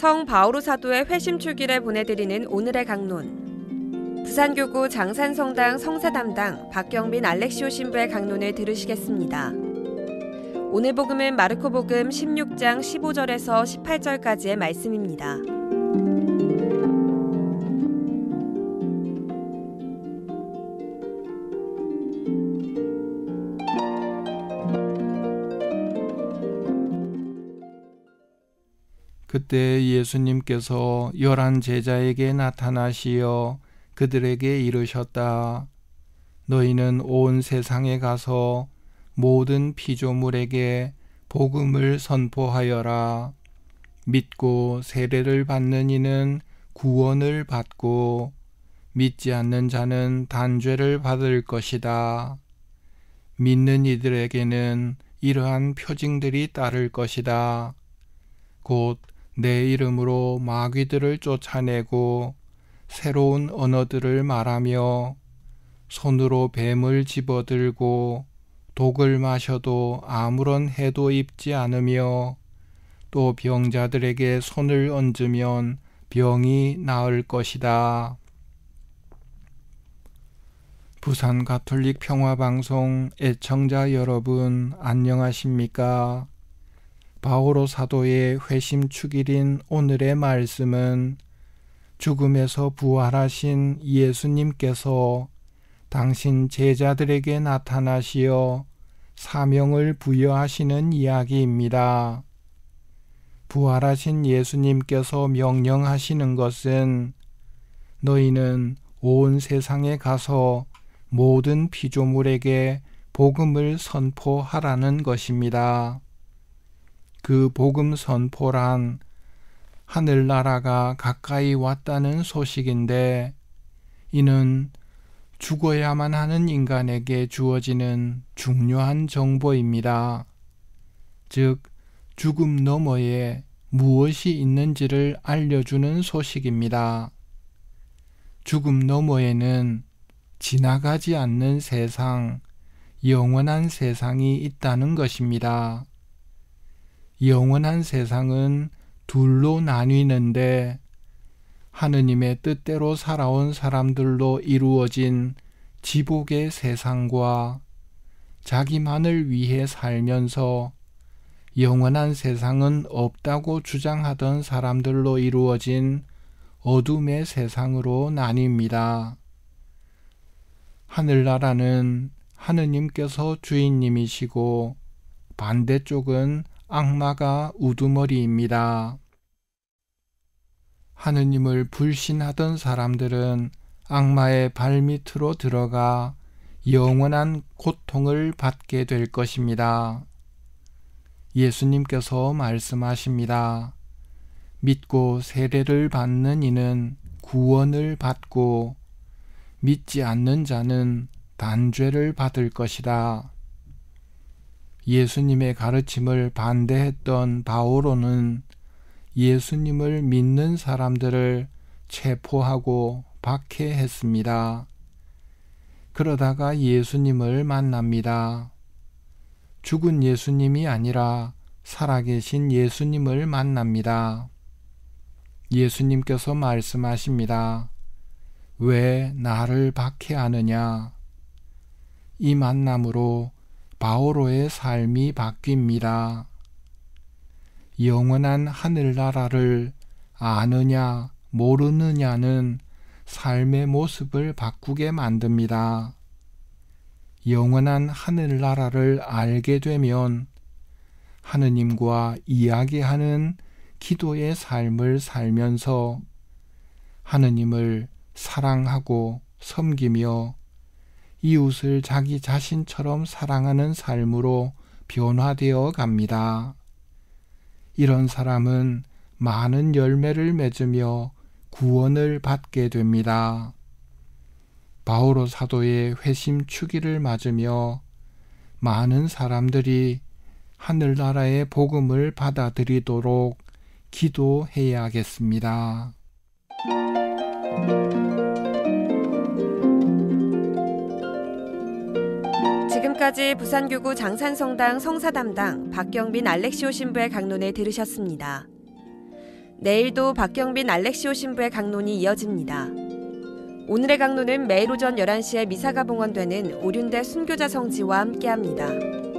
성 바오로 사도의 회심출기를 보내드리는 오늘의 강론. 부산교구 장산성당 성사 담당 박경민 알렉시오 신부의 강론을 들으시겠습니다. 오늘 복음은 마르코 복음 16장 15절에서 18절까지의 말씀입니다. 그때 예수님께서 열한 제자에게 나타나시어 그들에게 이르셨다. 너희는 온 세상에 가서 모든 피조물에게 복음을 선포하여라. 믿고 세례를 받는 이는 구원을 받고 믿지 않는 자는 단죄를 받을 것이다. 믿는 이들에게는 이러한 표징들이 따를 것이다. 곧내 이름으로 마귀들을 쫓아내고 새로운 언어들을 말하며 손으로 뱀을 집어들고 독을 마셔도 아무런 해도 입지 않으며 또 병자들에게 손을 얹으면 병이 나을 것이다. 부산 가톨릭 평화방송 애청자 여러분 안녕하십니까? 바오로 사도의 회심 축일인 오늘의 말씀은 죽음에서 부활하신 예수님께서 당신 제자들에게 나타나시어 사명을 부여하시는 이야기입니다. 부활하신 예수님께서 명령하시는 것은 너희는 온 세상에 가서 모든 피조물에게 복음을 선포하라는 것입니다. 그 복음 선포란 하늘나라가 가까이 왔다는 소식인데 이는 죽어야만 하는 인간에게 주어지는 중요한 정보입니다. 즉, 죽음 너머에 무엇이 있는지를 알려주는 소식입니다. 죽음 너머에는 지나가지 않는 세상, 영원한 세상이 있다는 것입니다. 영원한 세상은 둘로 나뉘는데 하느님의 뜻대로 살아온 사람들로 이루어진 지복의 세상과 자기만을 위해 살면서 영원한 세상은 없다고 주장하던 사람들로 이루어진 어둠의 세상으로 나뉩니다. 하늘나라는 하느님께서 주인님이시고 반대쪽은 악마가 우두머리입니다. 하느님을 불신하던 사람들은 악마의 발밑으로 들어가 영원한 고통을 받게 될 것입니다. 예수님께서 말씀하십니다. 믿고 세례를 받는 이는 구원을 받고 믿지 않는 자는 단죄를 받을 것이다. 예수님의 가르침을 반대했던 바오로는 예수님을 믿는 사람들을 체포하고 박해했습니다. 그러다가 예수님을 만납니다. 죽은 예수님이 아니라 살아계신 예수님을 만납니다. 예수님께서 말씀하십니다. 왜 나를 박해하느냐? 이 만남으로 바오로의 삶이 바뀝니다. 영원한 하늘나라를 아느냐 모르느냐는 삶의 모습을 바꾸게 만듭니다. 영원한 하늘나라를 알게 되면 하느님과 이야기하는 기도의 삶을 살면서 하느님을 사랑하고 섬기며 이웃을 자기 자신처럼 사랑하는 삶으로 변화되어 갑니다. 이런 사람은 많은 열매를 맺으며 구원을 받게 됩니다. 바오로 사도의 회심 축일을 맞으며 많은 사람들이 하늘나라의 복음을 받아들이도록 기도해야겠습니다. 지금까지 부산교구 장산성당 성사 담당 박경빈 알렉시오 신부의 강론에 들으셨습니다. 내일도 박경빈 알렉시오 신부의 강론이 이어집니다. 오늘의 강론은 매일 오전 11시에 미사가 봉헌되는 오륜대 순교자 성지와 함께합니다.